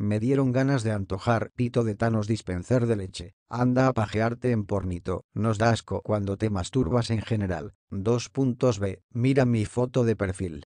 Me dieron ganas de antojar pito de Thanos dispenser de leche. Anda a pajearte en pornito. Nos da asco cuando te masturbas en general. 2.b, B. Mira mi foto de perfil.